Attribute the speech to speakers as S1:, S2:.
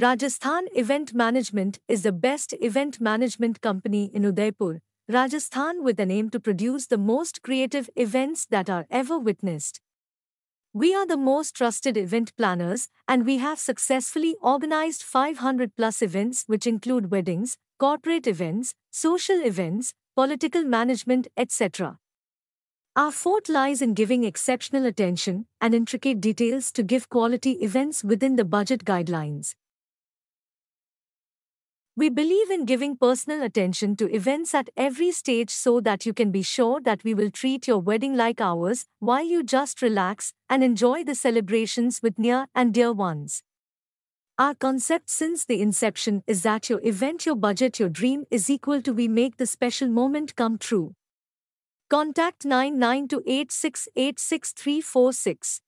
S1: Rajasthan Event Management is the best event management company in Udaipur, Rajasthan with an aim to produce the most creative events that are ever witnessed. We are the most trusted event planners and we have successfully organized 500 plus events which include weddings, corporate events, social events, political management, etc. Our fort lies in giving exceptional attention and intricate details to give quality events within the budget guidelines. We believe in giving personal attention to events at every stage so that you can be sure that we will treat your wedding like ours while you just relax and enjoy the celebrations with near and dear ones. Our concept since the inception is that your event, your budget, your dream is equal to we make the special moment come true. Contact 992868636.